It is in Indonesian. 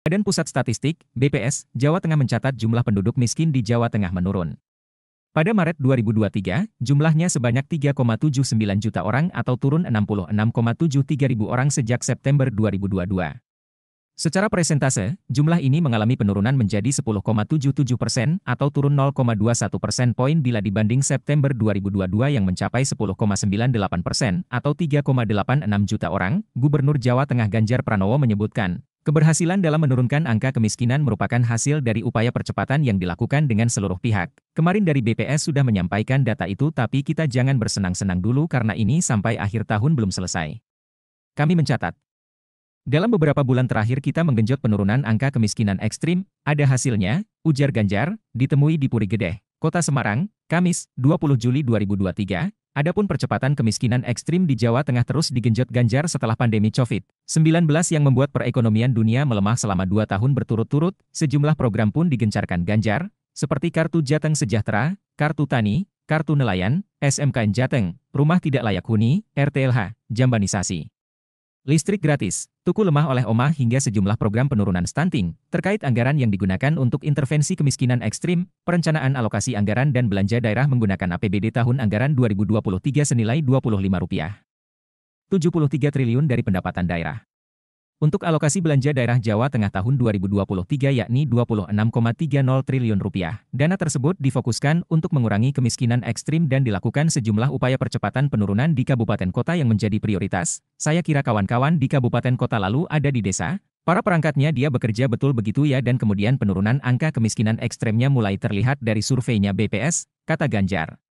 Badan Pusat Statistik, BPS, Jawa Tengah mencatat jumlah penduduk miskin di Jawa Tengah menurun. Pada Maret 2023, jumlahnya sebanyak 3,79 juta orang atau turun 66,73 ribu orang sejak September 2022. Secara presentase, jumlah ini mengalami penurunan menjadi 10,77 persen atau turun 0,21 persen poin bila dibanding September 2022 yang mencapai 10,98 persen atau 3,86 juta orang, Gubernur Jawa Tengah Ganjar Pranowo menyebutkan, Keberhasilan dalam menurunkan angka kemiskinan merupakan hasil dari upaya percepatan yang dilakukan dengan seluruh pihak. Kemarin dari BPS sudah menyampaikan data itu tapi kita jangan bersenang-senang dulu karena ini sampai akhir tahun belum selesai. Kami mencatat. Dalam beberapa bulan terakhir kita menggenjot penurunan angka kemiskinan ekstrim, ada hasilnya, ujar Ganjar, ditemui di Puri Gedeh, Kota Semarang, Kamis, 20 Juli 2023, Adapun percepatan kemiskinan ekstrim di Jawa Tengah terus digenjot ganjar setelah pandemi COVID-19 yang membuat perekonomian dunia melemah selama dua tahun berturut-turut, sejumlah program pun digencarkan ganjar, seperti Kartu Jateng Sejahtera, Kartu Tani, Kartu Nelayan, SMKN Jateng, Rumah Tidak Layak Huni, RTLH, Jambanisasi. Listrik gratis, tuku lemah oleh OMA hingga sejumlah program penurunan stunting, terkait anggaran yang digunakan untuk intervensi kemiskinan ekstrim, perencanaan alokasi anggaran dan belanja daerah menggunakan APBD tahun anggaran 2023 senilai Rp25.73 triliun dari pendapatan daerah. Untuk alokasi belanja daerah Jawa Tengah tahun 2023 yakni 26,30 triliun rupiah. Dana tersebut difokuskan untuk mengurangi kemiskinan ekstrim dan dilakukan sejumlah upaya percepatan penurunan di kabupaten kota yang menjadi prioritas. Saya kira kawan-kawan di kabupaten kota lalu ada di desa, para perangkatnya dia bekerja betul begitu ya dan kemudian penurunan angka kemiskinan ekstremnya mulai terlihat dari surveinya BPS, kata Ganjar.